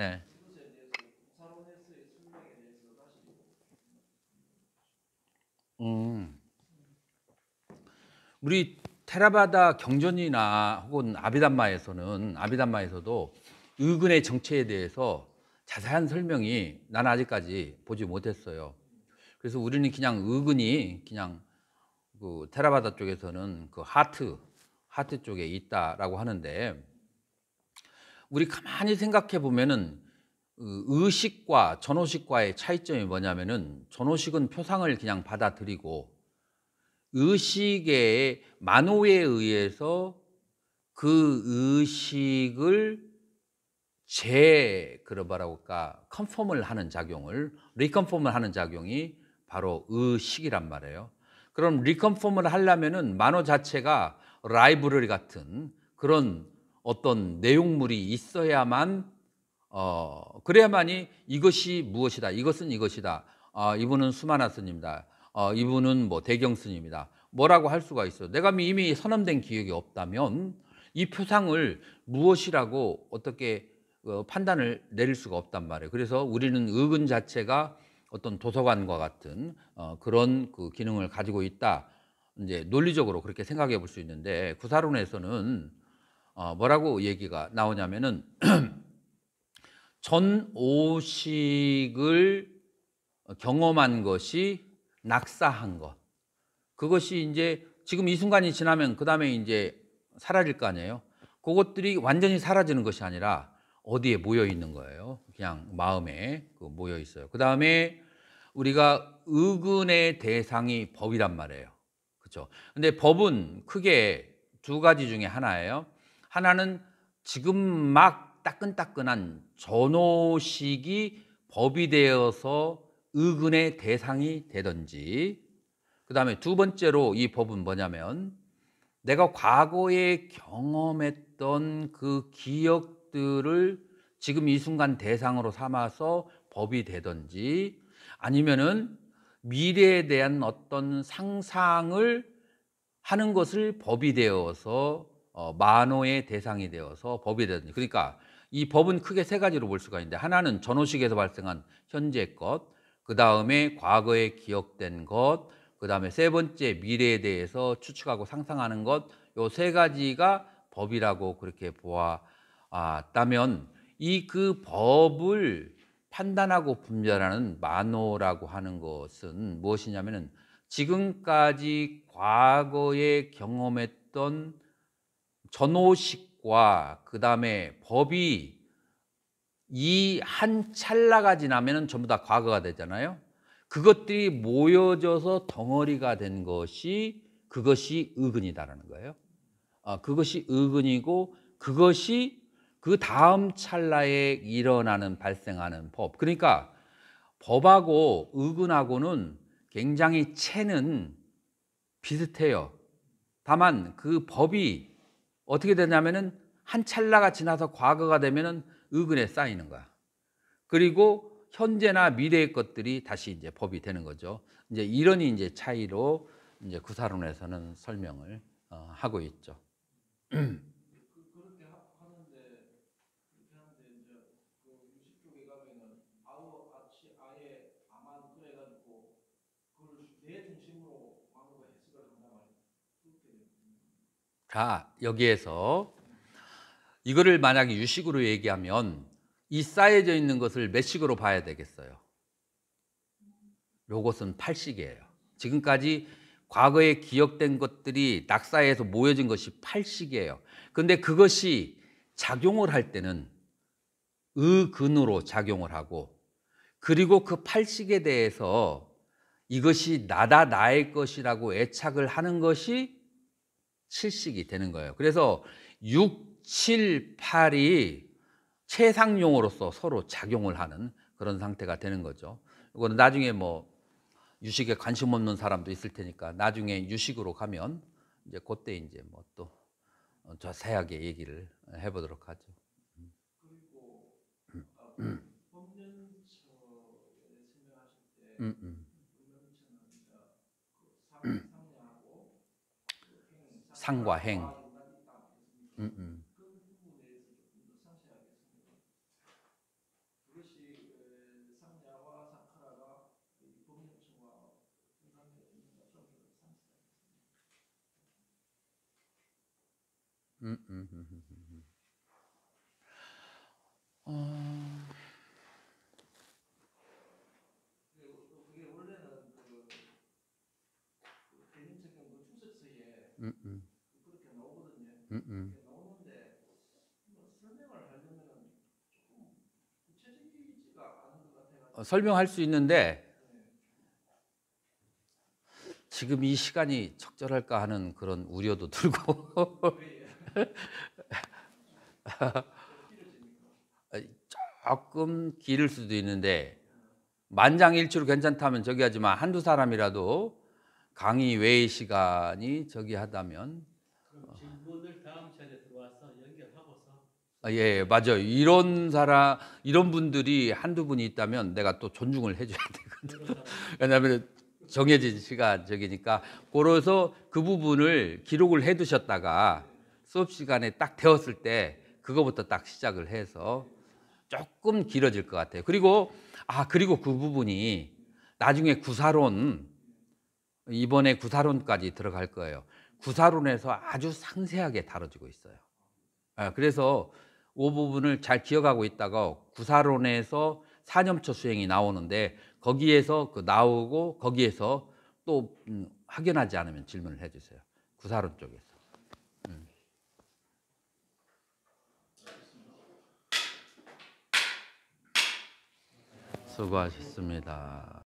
예. 음. 우리 테라바다 경전이나 혹은 아비담마에서는 아비담마에서도 의근의 정체에 대해서 자세한 설명이 난 아직까지 보지 못했어요. 그래서 우리는 그냥 의근이 그냥 그 테라바다 쪽에서는 그 하트 하트 쪽에 있다라고 하는데 우리 가만히 생각해 보면은 그 의식과 전호식과의 차이점이 뭐냐면은 전호식은 표상을 그냥 받아들이고 의식의 만호에 의해서 그 의식을 재 그런 말라고 할까 컨펌을 하는 작용을 리컨펌을 하는 작용이 바로 의식이란 말이에요. 그럼 리컨펌을 하려면은 만호 자체가 라이브러리 같은 그런 어떤 내용물이 있어야만 어, 그래야만이 이것이 무엇이다. 이것은 이것이다. 어, 이분은 수만하 스님이다. 어, 이분은 뭐 대경 스님이다. 뭐라고 할 수가 있어요. 내가 이미 선언된 기억이 없다면 이 표상을 무엇이라고 어떻게 어, 판단을 내릴 수가 없단 말이에요. 그래서 우리는 의근 자체가 어떤 도서관과 같은 어, 그런 그 기능을 가지고 있다. 이제 논리적으로 그렇게 생각해 볼 수 있는데 구사론에서는 어, 뭐라고 얘기가 나오냐면은 전오식을 경험한 것이 낙사한 것. 그것이 이제 지금 이 순간이 지나면 그 다음에 이제 사라질 거 아니에요. 그것들이 완전히 사라지는 것이 아니라 어디에 모여 있는 거예요. 그냥 마음에 그 모여 있어요. 그 다음에 우리가 의근의 대상이 법이란 말이에요. 그렇죠. 근데 법은 크게 두 가지 중에 하나예요. 하나는 지금 막 따끈따끈한 전호식이 법이 되어서 의근의 대상이 되든지 그 다음에 두 번째로 이 법은 뭐냐면 내가 과거에 경험했던 그 기억들을 지금 이 순간 대상으로 삼아서 법이 되든지 아니면은 미래에 대한 어떤 상상을 하는 것을 법이 되어서 어, 만호의 대상이 되어서 법이 되든지 그러니까 이 법은 크게 세 가지로 볼 수가 있는데 하나는 전호식에서 발생한 현재 것, 그 다음에 과거에 기억된 것, 그 다음에 세 번째 미래에 대해서 추측하고 상상하는 것, 요 세 가지가 법이라고 그렇게 보았다면 이 그 법을 판단하고 분별하는 만호라고 하는 것은 무엇이냐면은 지금까지 과거에 경험했던 전오식과그 다음에 법이 이 한 찰나가 지나면 전부 다 과거가 되잖아요. 그것들이 모여져서 덩어리가 된 것이 그것이 의근이다라는 거예요. 아, 그것이 의근이고 그것이 그 다음 찰나에 일어나는 발생하는 법. 그러니까 법하고 의근하고는 굉장히 체는 비슷해요. 다만 그 법이 어떻게 되냐면은 한 찰나가 지나서 과거가 되면은 의근에 쌓이는 거야. 그리고 현재나 미래의 것들이 다시 이제 법이 되는 거죠. 이제 이런 이제 차이로 이제 구사론에서는 설명을 어, 하고 있죠. 그 자, 여기에서 이거를 만약에 유식으로 얘기하면 이 쌓여져 있는 것을 몇식으로 봐야 되겠어요? 요것은 8식이에요. 지금까지 과거에 기억된 것들이 낙사에서 모여진 것이 8식이에요. 근데 그것이 작용을 할 때는 의근으로 작용을 하고 그리고 그 8식에 대해서 이것이 나다 나의 것이라고 애착을 하는 것이 칠식이 되는 거예요. 그래서 6, 7, 8이 최상용으로서 서로 작용을 하는 그런 상태가 되는 거죠. 이거는 나중에 뭐 유식에 관심 없는 사람도 있을 테니까 나중에 유식으로 가면 이제 그때 이제 뭐또 자세하게 어, 얘기를 해보도록 하죠. 그리고 음, 음. 어, 음, 음. 음. 상과 행. 음, 음. 음, 음, 음, 음, 음. 음. 설명할 수 있는데 지금 이 시간이 적절할까 하는 그런 우려도 들고 조금 길을 수도 있는데 만장일치로 괜찮다면 저기 하지만 한두 사람이라도 강의 외의 시간이 저기 하다면 아, 예, 예, 맞아요. 이런 사람, 이런 분들이 한두 분이 있다면 내가 또 존중을 해줘야 되거든. 왜냐하면 정해진 시간적이니까. 그래서 그 부분을 기록을 해 두셨다가 수업 시간에 딱 되었을 때 그거부터 딱 시작을 해서 조금 길어질 것 같아요. 그리고, 아, 그리고 그 부분이 나중에 구사론, 이번에 구사론까지 들어갈 거예요. 구사론에서 아주 상세하게 다뤄지고 있어요. 아, 그래서 그 부분을 잘 기억하고 있다가 구사론에서 사념처 수행이 나오는데 거기에서 그 나오고 거기에서 또 음, 확인하지 않으면 질문을 해주세요. 구사론 쪽에서. 음. 수고하셨습니다.